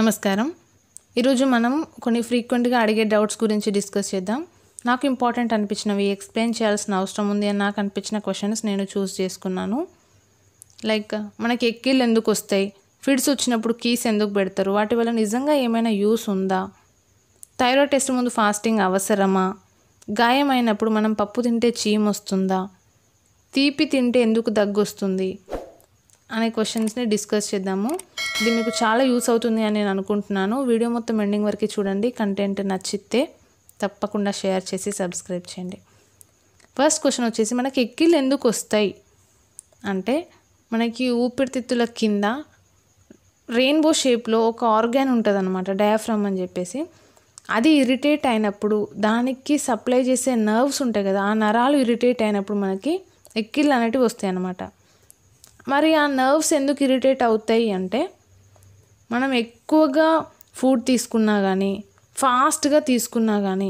నమస్కారం ఈరోజు మనం కొన్ని ఫ్రీక్వెంట్గా అడిగే డౌట్స్ గురించి డిస్కస్ చేద్దాం నాకు ఇంపార్టెంట్ అనిపించినవి ఎక్స్ప్లెయిన్ చేయాల్సిన అవసరం ఉంది అని నాకు అనిపించిన క్వశ్చన్స్ నేను చూస్ చేసుకున్నాను లైక్ మనకి ఎక్కిళ్ళు ఎందుకు వస్తాయి ఫిడ్స్ వచ్చినప్పుడు కీస్ ఎందుకు పెడతారు వాటి వల్ల నిజంగా ఏమైనా యూస్ ఉందా థైరాయిడ్ టెస్ట్ ముందు ఫాస్టింగ్ అవసరమా గాయమైనప్పుడు మనం పప్పు తింటే చీమ్ వస్తుందా తీపి తింటే ఎందుకు దగ్గు వస్తుంది అనే క్వశ్చన్స్ని డిస్కస్ చేద్దాము ఇది మీకు చాలా యూస్ అవుతుంది అని నేను అనుకుంటున్నాను వీడియో మొత్తం ఎండింగ్ వరకు చూడండి కంటెంట్ నచ్చితే తప్పకుండా షేర్ చేసి సబ్స్క్రైబ్ చేయండి ఫస్ట్ క్వశ్చన్ వచ్చేసి మనకి ఎక్కిలు ఎందుకు వస్తాయి అంటే మనకి ఊపిరితిత్తుల కింద రెయిన్బో షేప్లో ఒక ఆర్గాన్ ఉంటుంది అనమాట డయాఫ్రమ్ అని చెప్పేసి అది ఇరిటేట్ అయినప్పుడు దానికి సప్లై చేసే నర్వ్స్ ఉంటాయి కదా ఆ నరాలు ఇరిటేట్ అయినప్పుడు మనకి ఎక్కిళ్ళు అనేటివి వస్తాయి అన్నమాట మరి ఆ నర్వ్స్ ఎందుకు ఇరిటేట్ అవుతాయి అంటే మనం ఎక్కువగా ఫుడ్ తీసుకున్నా కానీ ఫాస్ట్గా తీసుకున్నా కానీ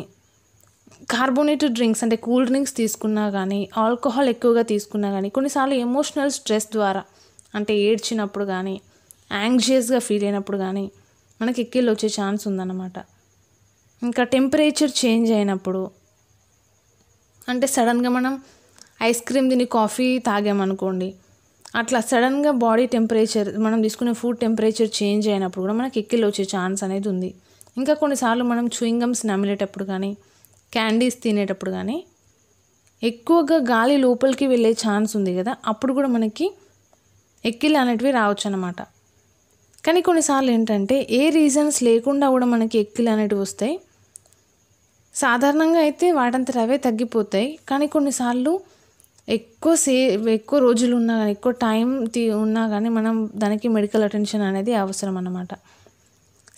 కార్బోనేటెడ్ డ్రింక్స్ అంటే కూల్ డ్రింక్స్ తీసుకున్నా కానీ ఆల్కహాల్ ఎక్కువగా తీసుకున్నా కానీ కొన్నిసార్లు ఎమోషనల్ స్ట్రెస్ ద్వారా అంటే ఏడ్చినప్పుడు కానీ యాంగ్జియస్గా ఫీల్ అయినప్పుడు కానీ మనకి ఎక్కిళ్ళు వచ్చే ఛాన్స్ ఉందన్నమాట ఇంకా టెంపరేచర్ చేంజ్ అయినప్పుడు అంటే సడన్గా మనం ఐస్ క్రీమ్ తిని కాఫీ తాగామనుకోండి అట్లా సడన్గా బాడీ టెంపరేచర్ మనం తీసుకునే ఫుడ్ టెంపరేచర్ చేంజ్ అయినప్పుడు కూడా మనకి ఎక్కిలు వచ్చే ఛాన్స్ అనేది ఉంది ఇంకా కొన్నిసార్లు మనం చూయింగమ్స్ నమిలేటప్పుడు కానీ క్యాండీస్ తినేటప్పుడు కానీ ఎక్కువగా గాలి లోపలికి వెళ్ళే ఛాన్స్ ఉంది కదా అప్పుడు కూడా మనకి ఎక్కిలు అనేటివి రావచ్చు అనమాట కానీ కొన్నిసార్లు ఏంటంటే ఏ రీజన్స్ లేకుండా కూడా మనకి ఎక్కిలు అనేటివి వస్తాయి సాధారణంగా అయితే వాటంతట అవే తగ్గిపోతాయి కానీ కొన్నిసార్లు ఎక్కువ సే ఎక్కువ రోజులు ఉన్నా కానీ ఎక్కువ టైం తీ ఉన్నా కానీ మనం దానికి మెడికల్ అటెన్షన్ అనేది అవసరం అన్నమాట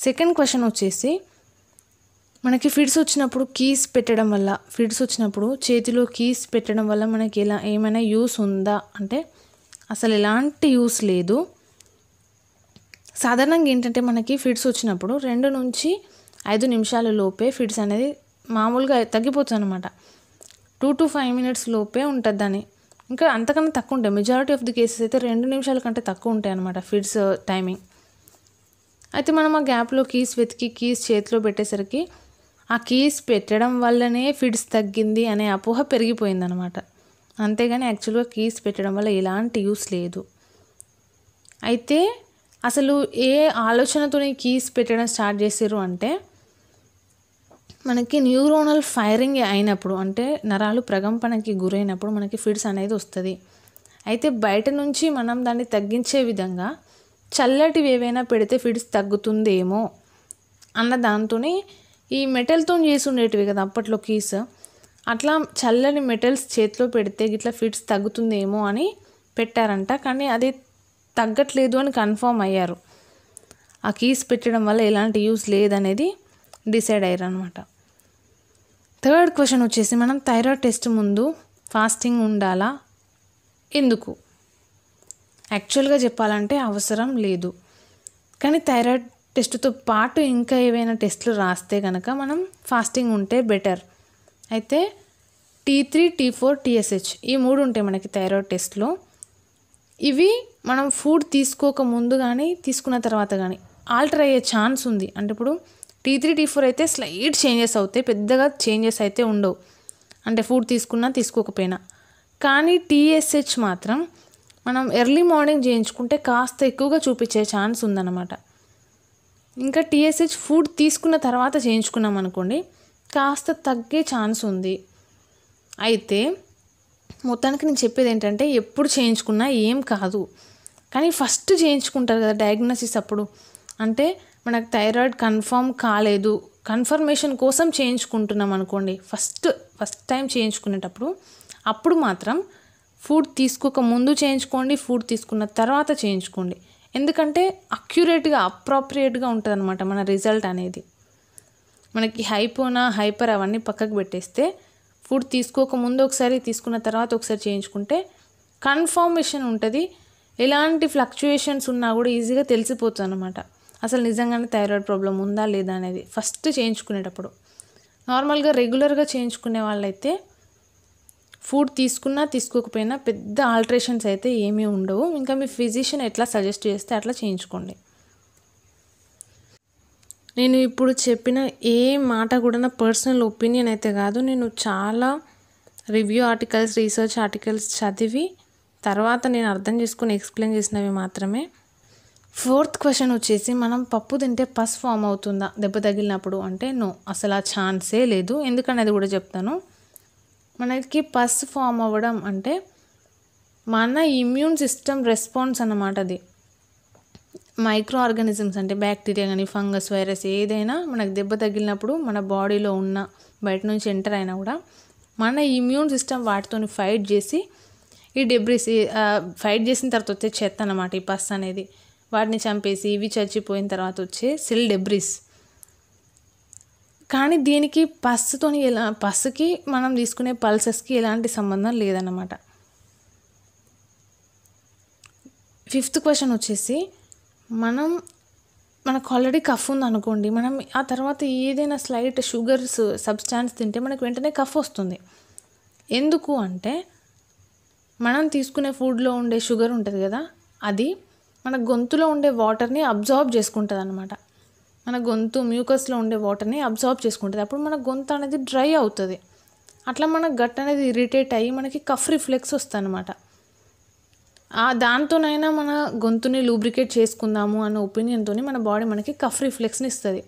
సెకండ్ క్వశ్చన్ వచ్చేసి మనకి ఫిడ్స్ వచ్చినప్పుడు కీస్ పెట్టడం వల్ల ఫిడ్స్ వచ్చినప్పుడు చేతిలో కీస్ పెట్టడం వల్ల మనకి ఎలా ఏమైనా యూస్ ఉందా అంటే అసలు ఎలాంటి యూస్ లేదు సాధారణంగా ఏంటంటే మనకి ఫిడ్స్ వచ్చినప్పుడు రెండు నుంచి ఐదు నిమిషాల లోపే ఫిడ్స్ అనేది మామూలుగా తగ్గిపోతుంది అనమాట టూ టు ఫైవ్ మినిట్స్ లోపే ఉంటుందని ఇంకా అంతకన్నా తక్కువ ఉంటాయి మెజారిటీ ఆఫ్ ది కేసెస్ అయితే రెండు నిమిషాల కంటే తక్కువ ఉంటాయి అనమాట ఫిడ్స్ టైమింగ్ uh, అయితే మనం ఆ గ్యాప్లో కీస్ వెతికి కీస్ చేతిలో పెట్టేసరికి ఆ కీస్ పెట్టడం వల్లనే ఫిడ్స్ తగ్గింది అనే అపోహ పెరిగిపోయిందనమాట అంతేగాని యాక్చువల్గా కీస్ పెట్టడం వల్ల ఎలాంటి యూస్ లేదు అయితే అసలు ఏ ఆలోచనతో కీస్ పెట్టడం స్టార్ట్ చేసారు అంటే మనకి న్యూరోనల్ ఫైరింగ్ అయినప్పుడు అంటే నరాలు ప్రగంపనకి గురైనప్పుడు మనకి ఫిడ్స్ అనేది వస్తుంది అయితే బయట నుంచి మనం దాన్ని తగ్గించే విధంగా చల్లటివి ఏవైనా పెడితే ఫిడ్స్ తగ్గుతుందేమో అన్న దాంతోనే ఈ మెటల్తో చేసుండేటివి కదా అప్పట్లో కీస్ అట్లా చల్లని మెటల్స్ చేతిలో పెడితే గిట్లా ఫిట్స్ తగ్గుతుందేమో అని పెట్టారంట కానీ అది తగ్గట్లేదు అని కన్ఫర్మ్ అయ్యారు ఆ కీస్ పెట్టడం వల్ల ఎలాంటి యూస్ లేదనేది డిసైడ్ అయ్యారు అనమాట థర్డ్ క్వశ్చన్ వచ్చేసి మనం థైరాయిడ్ టెస్ట్ ముందు ఫాస్టింగ్ ఉండాలా ఎందుకు యాక్చువల్గా చెప్పాలంటే అవసరం లేదు కానీ థైరాయిడ్ టెస్ట్తో పాటు ఇంకా ఏవైనా టెస్టులు రాస్తే కనుక మనం ఫాస్టింగ్ ఉంటే బెటర్ అయితే T three T four TSH ఈ మూడు ఉంటాయి మనకి థైరాయిడ్ టెస్ట్లో ఇవి మనం ఫుడ్ తీసుకోక ముందు కానీ తీసుకున్న తర్వాత కానీ ఆల్టర్ అయ్యే ఛాన్స్ ఉంది అంటే ఇప్పుడు టీ త్రీ టీ ఫోర్ అయితే స్లైట్ చేంజెస్ అవుతాయి పెద్దగా చేంజెస్ అయితే ఉండవు అంటే ఫుడ్ తీసుకున్నా తీసుకోకపోయినా కానీ టీఎస్హెచ్ మాత్రం మనం ఎర్లీ మార్నింగ్ చేయించుకుంటే కాస్త ఎక్కువగా చూపించే ఛాన్స్ ఉందన్నమాట ఇంకా టీఎస్హెచ్ ఫుడ్ తీసుకున్న తర్వాత చేయించుకున్నాం అనుకోండి కాస్త తగ్గే ఛాన్స్ ఉంది అయితే మొత్తానికి నేను చెప్పేది ఏంటంటే ఎప్పుడు చేయించుకున్నా ఏం కాదు కానీ ఫస్ట్ చేయించుకుంటారు కదా డయాగ్నోసిస్ అప్పుడు అంటే మనకు థైరాయిడ్ కన్ఫర్మ్ కాలేదు కన్ఫర్మేషన్ కోసం చేయించుకుంటున్నాం అనుకోండి ఫస్ట్ ఫస్ట్ టైం చేయించుకునేటప్పుడు అప్పుడు మాత్రం ఫుడ్ తీసుకోక ముందు చేయించుకోండి ఫుడ్ తీసుకున్న తర్వాత చేయించుకోండి ఎందుకంటే అక్యురేట్గా అప్రాప్రియేట్గా ఉంటుంది అనమాట మన రిజల్ట్ అనేది మనకి హైపోనా హైపర్ అవన్నీ పక్కకు పెట్టేస్తే ఫుడ్ తీసుకోక ముందు ఒకసారి తీసుకున్న తర్వాత ఒకసారి చేయించుకుంటే కన్ఫర్మేషన్ ఉంటుంది ఎలాంటి ఫ్లక్చుయేషన్స్ ఉన్నా కూడా ఈజీగా తెలిసిపోతుంది అనమాట అసలు నిజంగానే థైరాయిడ్ ప్రాబ్లం ఉందా లేదా అనేది ఫస్ట్ చేయించుకునేటప్పుడు నార్మల్గా రెగ్యులర్గా చేయించుకునే వాళ్ళైతే ఫుడ్ తీసుకున్నా తీసుకోకపోయినా పెద్ద ఆల్ట్రేషన్స్ అయితే ఏమీ ఉండవు ఇంకా మీ ఫిజిషియన్ ఎట్లా సజెస్ట్ చేస్తే అట్లా చేయించుకోండి నేను ఇప్పుడు చెప్పిన ఏ మాట కూడా నా పర్సనల్ ఒపీనియన్ అయితే కాదు నేను చాలా రివ్యూ ఆర్టికల్స్ రీసెర్చ్ ఆర్టికల్స్ చదివి తర్వాత నేను అర్థం చేసుకుని ఎక్స్ప్లెయిన్ చేసినవి మాత్రమే ఫోర్త్ క్వశ్చన్ వచ్చేసి మనం పప్పు తింటే పస్ ఫామ్ అవుతుందా దెబ్బ తగిలినప్పుడు అంటే నో అసలు ఆ ఛాన్సే లేదు అది కూడా చెప్తాను మనకి పస్ ఫామ్ అవ్వడం అంటే మన ఇమ్యూన్ సిస్టమ్ రెస్పాన్స్ అన్నమాట అది మైక్రో ఆర్గానిజమ్స్ అంటే బ్యాక్టీరియా కానీ ఫంగస్ వైరస్ ఏదైనా మనకు దెబ్బ తగిలినప్పుడు మన బాడీలో ఉన్న బయట నుంచి ఎంటర్ అయినా కూడా మన ఇమ్యూన్ సిస్టమ్ వాటితో ఫైట్ చేసి ఈ డెబ్రిస్ ఫైట్ చేసిన తర్వాత వచ్చే చెత్త అన్నమాట ఈ పస్ అనేది వాటిని చంపేసి ఇవి చచ్చిపోయిన తర్వాత వచ్చే సిల్ డెబ్రిస్ కానీ దీనికి పస్సుతో ఎలా పస్సుకి మనం తీసుకునే పల్సెస్కి ఎలాంటి సంబంధం లేదన్నమాట ఫిఫ్త్ క్వశ్చన్ వచ్చేసి మనం మనకు ఆల్రెడీ కఫ్ ఉంది అనుకోండి మనం ఆ తర్వాత ఏదైనా స్లైట్ షుగర్స్ సబ్స్టాన్స్ తింటే మనకు వెంటనే కఫ్ వస్తుంది ఎందుకు అంటే మనం తీసుకునే ఫుడ్లో ఉండే షుగర్ ఉంటుంది కదా అది మన గొంతులో ఉండే వాటర్ని అబ్జార్బ్ చేసుకుంటుంది అనమాట మన గొంతు మ్యూకస్లో ఉండే వాటర్ని అబ్జార్బ్ చేసుకుంటుంది అప్పుడు మన గొంతు అనేది డ్రై అవుతుంది అట్లా మన గట్ అనేది ఇరిటేట్ అయ్యి మనకి కఫ్ రిఫ్లెక్స్ వస్తుంది అనమాట దాంతోనైనా మన గొంతుని లూబ్రికేట్ చేసుకుందాము అన్న ఒపీనియన్తో మన బాడీ మనకి కఫ్ రిఫ్లెక్స్ని ఇస్తుంది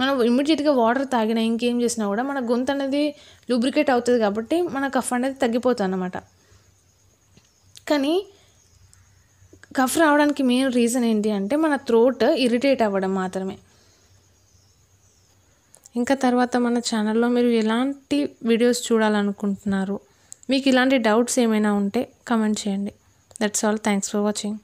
మనం ఇమ్మీడియట్గా వాటర్ తాగినా ఇంకేం చేసినా కూడా మన గొంతు అనేది లూబ్రికేట్ అవుతుంది కాబట్టి మన కఫ్ అనేది తగ్గిపోతుంది అనమాట కానీ కఫ్ రావడానికి మెయిన్ రీజన్ ఏంటి అంటే మన థ్రోట్ ఇరిటేట్ అవ్వడం మాత్రమే ఇంకా తర్వాత మన ఛానల్లో మీరు ఎలాంటి వీడియోస్ చూడాలనుకుంటున్నారు మీకు ఇలాంటి డౌట్స్ ఏమైనా ఉంటే కమెంట్ చేయండి that's all thanks for watching